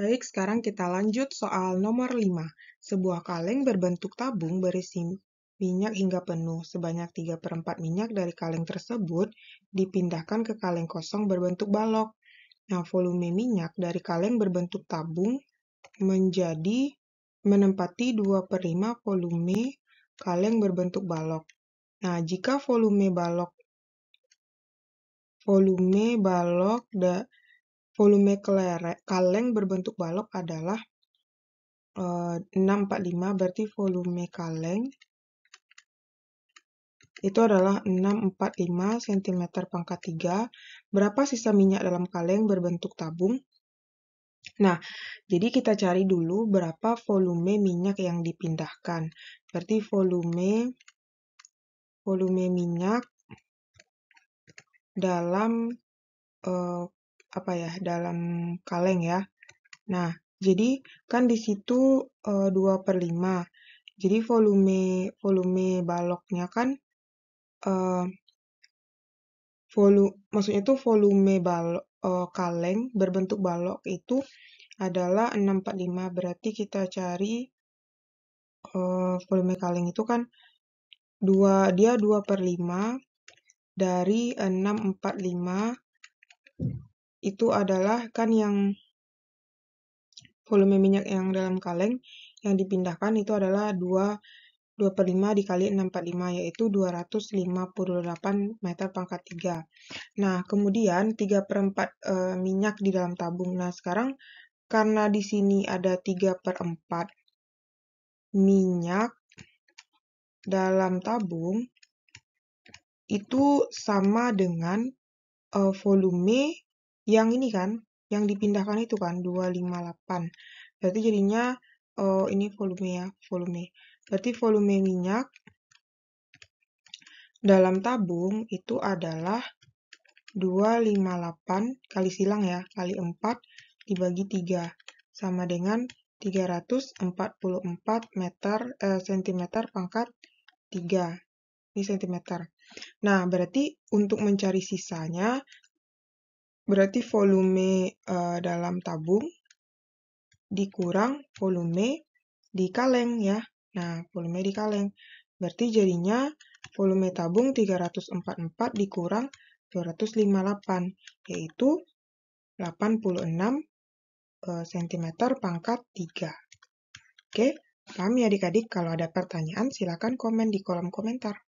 Baik, sekarang kita lanjut soal nomor 5. Sebuah kaleng berbentuk tabung berisi minyak hingga penuh. Sebanyak 3 per 4 minyak dari kaleng tersebut dipindahkan ke kaleng kosong berbentuk balok. Nah, volume minyak dari kaleng berbentuk tabung menjadi menempati 2 per 5 volume kaleng berbentuk balok. Nah, jika volume balok volume balok da, Volume kaleng berbentuk balok adalah, uh, eh, 645 berarti volume kaleng itu adalah 645 cm/3. pangkat Berapa sisa minyak dalam kaleng berbentuk tabung? Nah, jadi kita cari dulu berapa volume minyak yang dipindahkan. Berarti volume volume minyak dalam, uh, apa ya dalam kaleng ya. Nah, jadi kan di situ eh, dua per lima Jadi volume volume baloknya kan eh, volume volume maksudnya itu volume balok eh, kaleng berbentuk balok itu adalah 645 berarti kita cari uh, volume kaleng itu kan dua dia 2 per 5 dari 645 itu adalah kan yang volume minyak yang dalam kaleng yang dipindahkan itu adalah 2, 2 per 5 dikali 645 yaitu 258 meter pangkat 3. Nah, kemudian 3 per 4 e, eh, minyak di dalam tabung. Nah, sekarang karena di sini ada 3 per 4 minyak dalam tabung itu sama dengan e, volume yang ini kan, yang dipindahkan itu kan 258. Berarti jadinya, eh, ini volume ya, volume. Berarti volume minyak dalam tabung itu adalah 258 kali silang ya, kali 4 dibagi 3 sama dengan 344 meter, eh, sentimeter pangkat 3. Ini sentimeter. Nah, berarti untuk mencari sisanya Berarti volume uh, dalam tabung dikurang volume di kaleng ya. Nah, volume di kaleng. Berarti jadinya volume tabung 344 dikurang 258, yaitu 86 cm eh, pangkat 3. Oke, paham ya adik-adik? Kalau ada pertanyaan, silakan komen di kolom komentar.